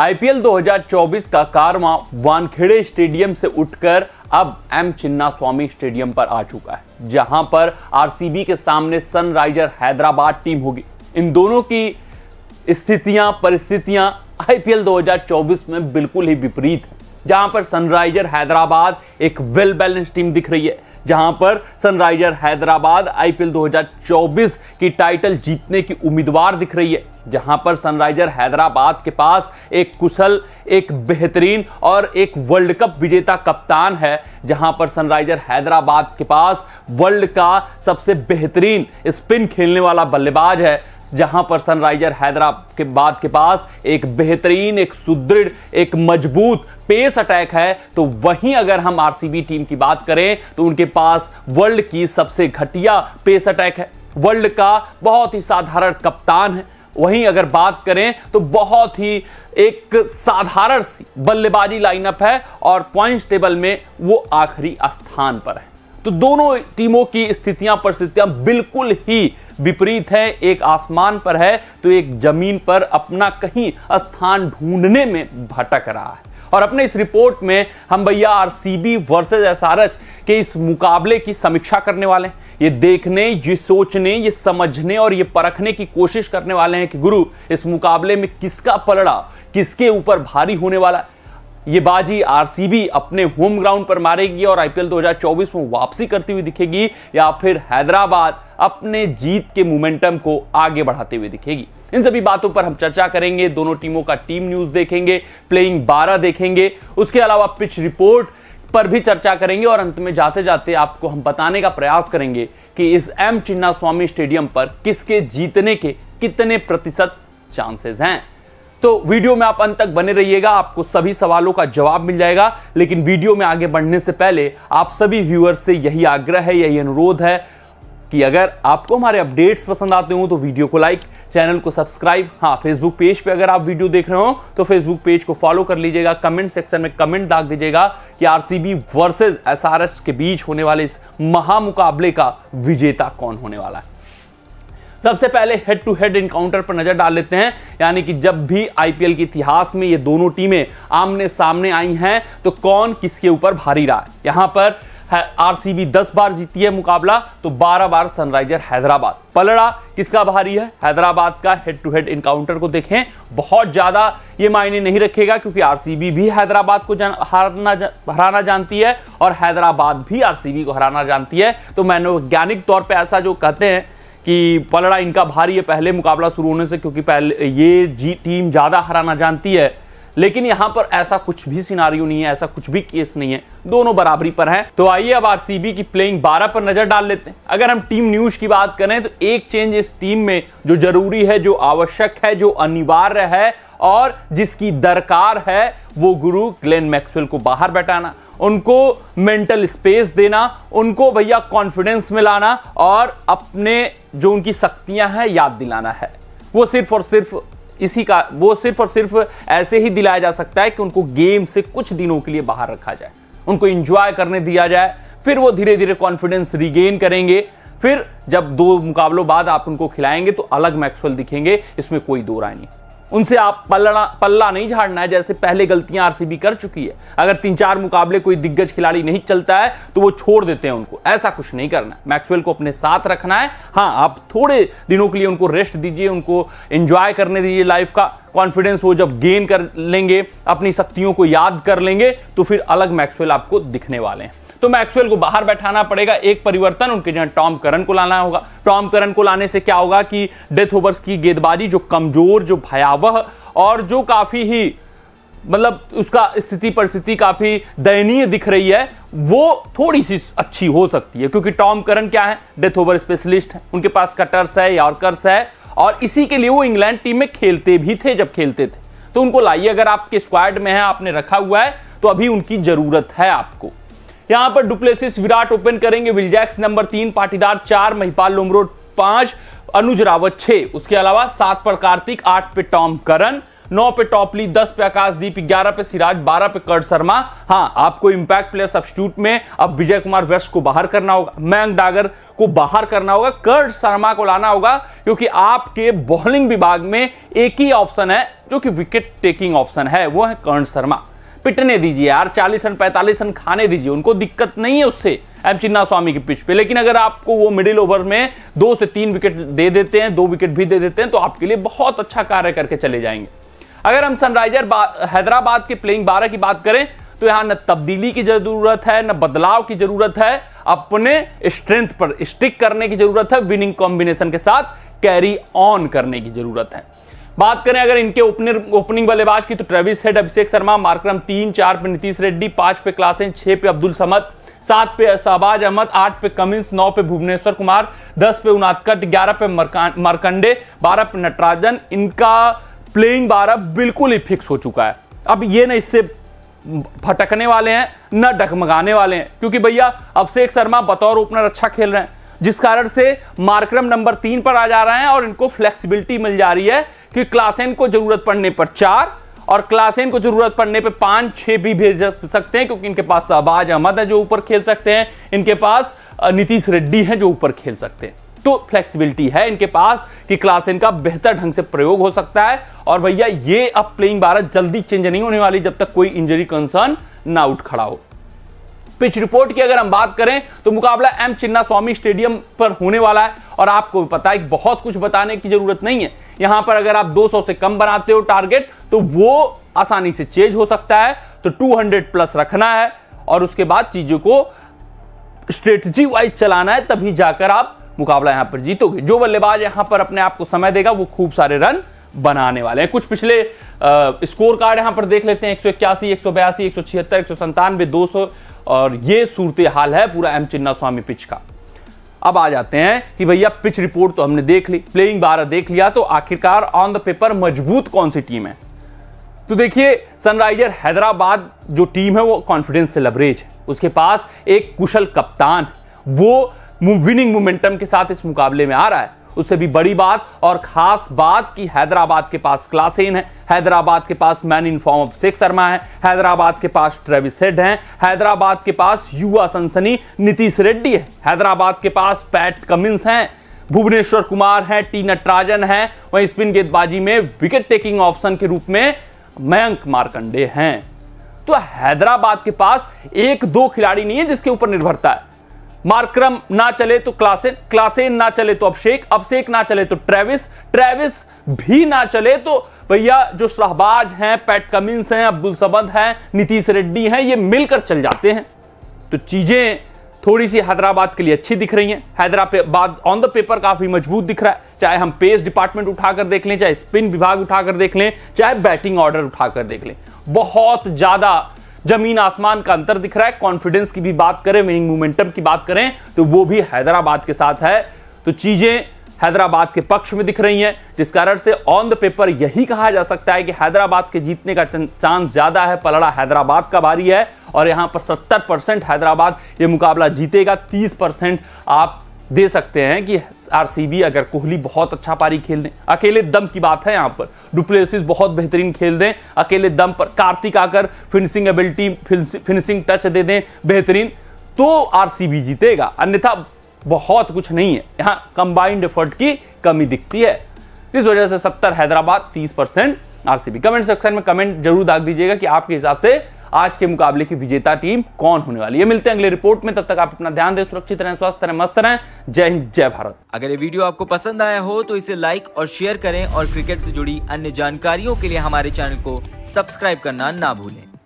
IPL 2024 का कारवा Wankhede stadium से उठकर अब एम चिन्ना स्वामी स्टेडियम पर आ चुका है जहां पर आरसीबी के सामने सनराइजर हैदराबाद टीम होगी इन दोनों की स्थितियां परिस्थितियां आईपीएल 2024 में बिल्कुल ही विपरीत है जहां पर सनराइजर हैदराबाद एक वेल बैलेंस टीम दिख रही है जहां पर सनराइजर हैदराबाद आईपीएल 2024 की टाइटल जीतने की उम्मीदवार दिख रही है जहां पर सनराइजर हैदराबाद के पास एक कुशल एक बेहतरीन और एक वर्ल्ड कप विजेता कप्तान है जहां पर सनराइजर हैदराबाद के पास वर्ल्ड का सबसे बेहतरीन स्पिन खेलने वाला बल्लेबाज है जहां पर सनराइजर हैदराबाद के बाद के पास एक बेहतरीन एक सुदृढ़ एक मजबूत पेस अटैक है तो वहीं अगर हम आरसीबी टीम की बात करें तो उनके पास वर्ल्ड की सबसे घटिया पेस अटैक है वर्ल्ड का बहुत ही साधारण कप्तान है वहीं अगर बात करें तो बहुत ही एक साधारण सी बल्लेबाजी लाइनअप है और पॉइंट्स टेबल में वो आखिरी स्थान पर है तो दोनों टीमों की स्थितियां परिस्थितियां बिल्कुल ही विपरीत है एक आसमान पर है तो एक जमीन पर अपना कहीं स्थान ढूंढने में भटक रहा है और अपने इस रिपोर्ट में हम भैया आरसीबी वर्सेस एसआरएच के इस मुकाबले की समीक्षा करने वाले हैं ये देखने ये सोचने ये समझने और ये परखने की कोशिश करने वाले हैं कि गुरु इस मुकाबले में किसका पलड़ा किसके ऊपर भारी होने वाला है ये बाजी आरसीबी अपने होम ग्राउंड पर मारेगी और आईपीएल 2024 में वापसी करती हुई दिखेगी या फिर हैदराबाद अपने जीत के मोमेंटम को आगे बढ़ाते हुए दिखेगी इन सभी बातों पर हम चर्चा करेंगे दोनों टीमों का टीम न्यूज देखेंगे प्लेइंग बारह देखेंगे उसके अलावा पिच रिपोर्ट पर भी चर्चा करेंगे और अंत में जाते जाते आपको हम बताने का प्रयास करेंगे कि इस एम चिन्ना स्वामी स्टेडियम पर किसके जीतने के कितने प्रतिशत चांसेस हैं तो वीडियो में आप अंत तक बने रहिएगा आपको सभी सवालों का जवाब मिल जाएगा लेकिन वीडियो में आगे बढ़ने से पहले आप सभी व्यूअर्स से यही आग्रह है यही अनुरोध है कि अगर आपको हमारे अपडेट्स पसंद आते हो तो वीडियो को लाइक चैनल को सब्सक्राइब हाँ फेसबुक पेज पे अगर आप वीडियो देख रहे हो तो फेसबुक पेज को फॉलो कर लीजिएगा कमेंट सेक्शन में कमेंट दाग दीजिएगा कि आरसीबी वर्सेस एसआरएस के बीच होने वाले इस महामुकाबले का विजेता कौन होने वाला है सबसे पहले हेड टू हेड इनकाउंटर पर नजर डाल लेते हैं यानी कि जब भी आईपीएल के इतिहास में ये दोनों टीमें आमने सामने आई हैं तो कौन किसके ऊपर भारी रहा है यहां पर आरसीबी 10 बार जीती है मुकाबला तो 12 बार सनराइजर हैदराबाद पलड़ा किसका भारी है हैदराबाद का हेड टू हेड इनकाउंटर को देखें बहुत ज़्यादा ये मायने नहीं रखेगा क्योंकि आरसीबी भी हैदराबाद को जान, हारना जा, हराना जानती है और हैदराबाद भी आरसीबी को हराना जानती है तो मनोवैज्ञानिक तौर पर ऐसा जो कहते हैं कि पलड़ा इनका भारी है पहले मुकाबला शुरू होने से क्योंकि पहले ये जी टीम ज़्यादा हराना जानती है लेकिन यहाँ पर ऐसा कुछ भी सिनारियो नहीं है ऐसा कुछ भी केस नहीं है दोनों बराबरी पर हैं तो आइए अब आरसीबी की प्लेइंग 12 पर नजर डाल लेते हैं अगर हम टीम न्यूज की बात करें तो एक चेंज इस टीम में जो जरूरी है जो आवश्यक है जो अनिवार्य है और जिसकी दरकार है वो गुरु ग्लेन मैक्सवेल को बाहर बैठाना उनको मेंटल स्पेस देना उनको भैया कॉन्फिडेंस में लाना और अपने जो उनकी शक्तियां हैं याद दिलाना है वो सिर्फ और सिर्फ इसी का वो सिर्फ और सिर्फ ऐसे ही दिलाया जा सकता है कि उनको गेम से कुछ दिनों के लिए बाहर रखा जाए उनको इंजॉय करने दिया जाए फिर वो धीरे धीरे कॉन्फिडेंस रिगेन करेंगे फिर जब दो मुकाबलों बाद आप उनको खिलाएंगे तो अलग मैक्सवेल दिखेंगे इसमें कोई दो राय नहीं उनसे आप पल्ला पल्ला नहीं झाड़ना है जैसे पहले गलतियां आरसीबी कर चुकी है अगर तीन चार मुकाबले कोई दिग्गज खिलाड़ी नहीं चलता है तो वो छोड़ देते हैं उनको ऐसा कुछ नहीं करना मैक्सवेल को अपने साथ रखना है हाँ आप थोड़े दिनों के लिए उनको रेस्ट दीजिए उनको एंजॉय करने दीजिए लाइफ का कॉन्फिडेंस वो जब गेन कर लेंगे अपनी शक्तियों को याद कर लेंगे तो फिर अलग मैक्सवेल आपको दिखने वाले हैं तो मैक्सवेल को बाहर बैठाना पड़ेगा एक परिवर्तन उनके जहां टॉम करन को लाना होगा टॉम करन को लाने से क्या होगा कि डेथ ओवर्स की गेंदबाजी जो कमजोर जो भयावह और जो काफी ही मतलब उसका स्थिति परिस्थिति काफी दयनीय दिख रही है वो थोड़ी सी अच्छी हो सकती है क्योंकि टॉम करन क्या है डेथ ओवर स्पेशलिस्ट है उनके पास कटर्स है यॉर्कर्स है और इसी के लिए वो इंग्लैंड टीम में खेलते भी थे जब खेलते थे तो उनको लाइए अगर आपके स्क्वाड में है आपने रखा हुआ है तो अभी उनकी जरूरत है आपको यहां पर डुप्लेसिस विराट ओपन करेंगे विलजैक्स नंबर तीन पाटीदार चार महिपाल लोमरोड पांच अनुज रावत छह उसके अलावा सात पर कार्तिक आठ पे टॉम करन नौ पे टॉपली दस पे आकाशदीप ग्यारह पे सिराज बारह पे कर्ण शर्मा हाँ आपको इंपैक्ट प्लेयर सब्सिट्यूट में अब विजय कुमार वेस्ट को बाहर करना होगा मयंक डागर को बाहर करना होगा कर्ण शर्मा को लाना होगा क्योंकि आपके बॉलिंग विभाग में एक ही ऑप्शन है जो कि विकेट टेकिंग ऑप्शन है वो है कर्ण शर्मा पिटने दीजिए यार चालीस रन पैंतालीस रन खाने दीजिए उनको दिक्कत नहीं है उससे एम चिन्ना स्वामी की पिच पे लेकिन अगर आपको वो मिडिल ओवर में दो से तीन विकेट दे देते हैं दो विकेट भी दे देते हैं तो आपके लिए बहुत अच्छा कार्य करके चले जाएंगे अगर हम सनराइजर हैदराबाद के प्लेइंग बारह की बात करें तो यहां न तब्दीली की जरूरत है न बदलाव की जरूरत है अपने स्ट्रेंथ पर स्टिक करने की जरूरत है विनिंग कॉम्बिनेशन के साथ कैरी ऑन करने की जरूरत है बात करें अगर इनके ओपनर ओपनिंग बल्लेबाज की तो Travis Head Abhishek Sharma Markram तीन चार पे नीतीश रेड्डी पांच पे क्लासेन छह पे अब्दुल समद सात पे शहबाज अहमद आठ पे कमिंस नौ पे भुवनेश्वर कुमार दस पे उनादकट ग्यारह पे मरकंडे बारह पे नटराजन इनका प्लेइंग बारह बिल्कुल ही फिक्स हो चुका है अब ये ना इससे फटकने वाले हैं न डकमगाने वाले हैं क्योंकि भैया अभिषेक शर्मा बतौर ओपनर अच्छा खेल रहे हैं जिस कारण से मार्क्रम नंबर तीन पर आ जा रहे हैं और इनको फ्लेक्सिबिलिटी मिल जा रही है कि क्लास एन को जरूरत पड़ने पर चार और क्लास एन को जरूरत पड़ने पर पांच छह भी भेज सकते हैं क्योंकि इनके पास शहबाज अहमद है जो ऊपर खेल सकते हैं इनके पास नीतीश रेड्डी है जो ऊपर खेल सकते हैं तो फ्लेक्सिबिलिटी है इनके पास कि क्लास एन का बेहतर ढंग से प्रयोग हो सकता है और भैया ये अब प्लेइंग भारत जल्दी चेंज नहीं होने वाली जब तक कोई इंजरी कंसर्न ना उठ खड़ा हो पिच रिपोर्ट की अगर हम बात करें तो मुकाबला एम चिन्ना स्वामी स्टेडियम पर होने वाला है और आपको पता है बहुत कुछ बताने की जरूरत नहीं है यहां पर अगर आप 200 से कम बनाते हो टारगेट तो वो आसानी से चेंज हो सकता है तो 200 प्लस रखना है और उसके बाद चीजों को स्ट्रेटजी वाइज चलाना है तभी जाकर आप मुकाबला यहां पर जीतोगे जो बल्लेबाज यहां पर अपने आप को समय देगा वो खूब सारे रन बनाने वाले हैं कुछ पिछले आ, स्कोर कार्ड यहां पर देख लेते हैं एक सौ इक्यासी एक सौ बयासी एक सौ छिहत्तर एक सौ संतानवे दो सौ और ये सूरत हाल है पूरा एम चिन्ना स्वामी पिच का अब आ जाते हैं कि भैया पिच रिपोर्ट तो हमने देख ली प्लेइंग बारह देख लिया तो आखिरकार ऑन द पेपर मजबूत कौन सी टीम है तो देखिए सनराइजर हैदराबाद जो टीम है वो कॉन्फिडेंस से लबरेज है उसके पास एक कुशल कप्तान वो विनिंग मोमेंटम के साथ इस मुकाबले में आ रहा है उससे भी बड़ी बात और खास बात कि हैदराबाद के पास क्लासेन है हैदराबाद के पास मैन इन फॉर्म ऑफ शेख शर्मा है हैदराबाद के पास ट्रेविस हेड है हैदराबाद के पास युवा सनसनी नीतीश रेड्डी है हैदराबाद के पास पैट कमिंस हैं भुवनेश्वर कुमार है टी नटराजन है वहीं स्पिन गेंदबाजी में विकेट टेकिंग ऑप्शन के रूप में मयंक मार्कंडे हैं तो हैदराबाद के पास एक दो खिलाड़ी नहीं है जिसके ऊपर निर्भरता है मार्क्रम ना चले तो क्लासेन क्लासेन ना चले तो अभिषेक अभिषेक ना चले तो ट्रेविस ट्रेविस भी ना चले तो भैया जो शहबाज हैं पैट कमिंस हैं अब्दुल सबद हैं नीतीश रेड्डी हैं ये मिलकर चल जाते हैं तो चीजें थोड़ी सी हैदराबाद के लिए अच्छी दिख रही हैं हैदराबाद ऑन द पेपर काफी मजबूत दिख रहा है चाहे हम पेस डिपार्टमेंट उठाकर देख लें चाहे स्पिन विभाग उठाकर देख लें चाहे बैटिंग ऑर्डर उठाकर देख लें बहुत ज्यादा जमीन आसमान का अंतर दिख रहा है कॉन्फिडेंस की भी बात करें विनिंग मोमेंटम की बात करें तो वो भी हैदराबाद के साथ है तो चीजें हैदराबाद के पक्ष में दिख रही हैं जिस कारण से ऑन द पेपर यही कहा जा सकता है कि हैदराबाद के जीतने का चांस ज़्यादा है पलड़ा हैदराबाद का भारी है और यहाँ पर 70 परसेंट हैदराबाद ये मुकाबला जीतेगा 30 परसेंट आप दे सकते हैं कि आरसीबी अगर कोहली बहुत अच्छा पारी खेल दें अकेले दम की बात है यहाँ पर डुप्लेसिस बहुत बेहतरीन खेल दें अकेले दम पर कार्तिक आकर फिनिशिंग एबिलिटी फिनिशिंग टच दे दें बेहतरीन तो आरसीबी जीतेगा अन्यथा बहुत कुछ नहीं है यहाँ कंबाइंड एफर्ट की कमी दिखती है इस वजह से सत्तर हैदराबाद तीस परसेंट आरसीबी कमेंट सेक्शन में कमेंट जरूर दाग दीजिएगा कि आपके हिसाब से आज के मुकाबले की विजेता टीम कौन होने वाली है मिलते हैं अगले रिपोर्ट में तब तक आप अपना ध्यान दें सुरक्षित रहें स्वस्थ रहें मस्त रहें जय हिंद जय भारत अगर ये वीडियो आपको पसंद आया हो तो इसे लाइक और शेयर करें और क्रिकेट से जुड़ी अन्य जानकारियों के लिए हमारे चैनल को सब्सक्राइब करना ना भूलें